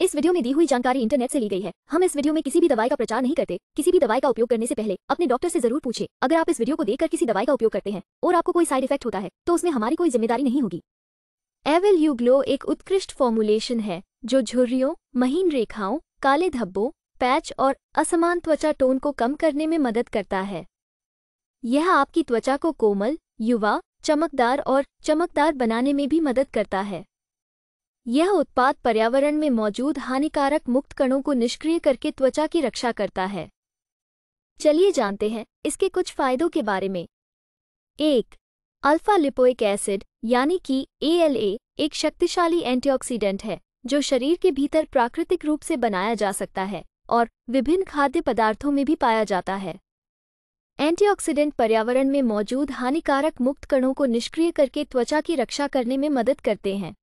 इस वीडियो में दी हुई जानकारी इंटरनेट से ली गई है हम इस वीडियो में किसी भी दवाई का प्रचार नहीं करते किसी भी दवाई का उपयोग करने से पहले अपने डॉक्टर से जरूर पूछे अगर आप इस वीडियो को देखकर किसी दवाई का उपयोग करते हैं और आपको कोई साइड इफेक्ट होता है तो उसमें हमारी कोई जिम्मेदारी नहीं होगी एवेल यूग्लो एक उत्कृष्ट फॉर्मुलेशन है जो झुर्रियों महीन रेखाओं काले धब्बों पैच और असमान त्वचा टोन को कम करने में मदद करता है यह आपकी त्वचा को कोमल युवा चमकदार और चमकदार बनाने में भी मदद करता है यह उत्पाद पर्यावरण में मौजूद हानिकारक मुक्त कणों को निष्क्रिय करके त्वचा की रक्षा करता है चलिए जानते हैं इसके कुछ फायदों के बारे में एक अल्फा लिपोइक एसिड यानी कि ए एक शक्तिशाली एंटीऑक्सीडेंट है जो शरीर के भीतर प्राकृतिक रूप से बनाया जा सकता है और विभिन्न खाद्य पदार्थों में भी पाया जाता है एंटीऑक्सीडेंट पर्यावरण में मौजूद हानिकारक मुक्त कणों को निष्क्रिय करके त्वचा की रक्षा करने में मदद करते हैं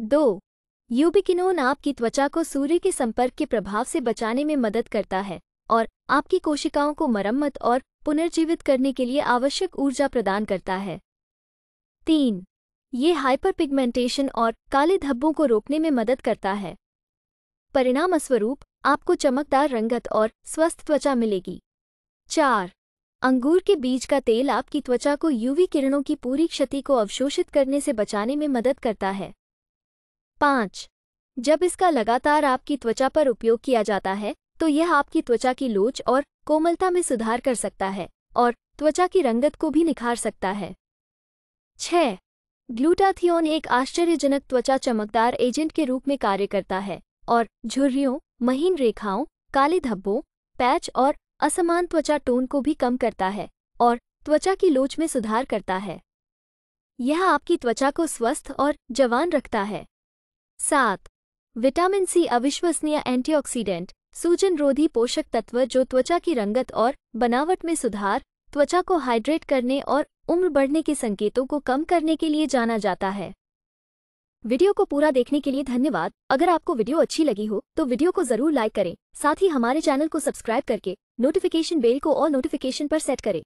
दो यूबिकिनोन आपकी त्वचा को सूर्य के संपर्क के प्रभाव से बचाने में मदद करता है और आपकी कोशिकाओं को मरम्मत और पुनर्जीवित करने के लिए आवश्यक ऊर्जा प्रदान करता है तीन ये हाइपर और काले धब्बों को रोकने में मदद करता है परिणामस्वरूप आपको चमकदार रंगत और स्वस्थ त्वचा मिलेगी चार अंगूर के बीज का तेल आपकी त्वचा को यूवी किरणों की पूरी क्षति को अवशोषित करने से बचाने में मदद करता है पाँच जब इसका लगातार आपकी त्वचा पर उपयोग किया जाता है तो यह आपकी त्वचा की लोच और कोमलता में सुधार कर सकता है और त्वचा की रंगत को भी निखार सकता है छः ग्लूटाथियोन एक आश्चर्यजनक त्वचा चमकदार एजेंट के रूप में कार्य करता है और झुर्रियों महीन रेखाओं काले धब्बों पैच और असमान त्वचा टोन को भी कम करता है और त्वचा की लोच में सुधार करता है यह आपकी त्वचा को स्वस्थ और जवान रखता है सात विटामिन सी अविश्वसनीय एंटीऑक्सीडेंट सूजन रोधी पोषक तत्व जो त्वचा की रंगत और बनावट में सुधार त्वचा को हाइड्रेट करने और उम्र बढ़ने के संकेतों को कम करने के लिए जाना जाता है वीडियो को पूरा देखने के लिए धन्यवाद अगर आपको वीडियो अच्छी लगी हो तो वीडियो को जरूर लाइक करें साथ ही हमारे चैनल को सब्सक्राइब करके नोटिफिकेशन बेल को और नोटिफिकेशन पर सेट करें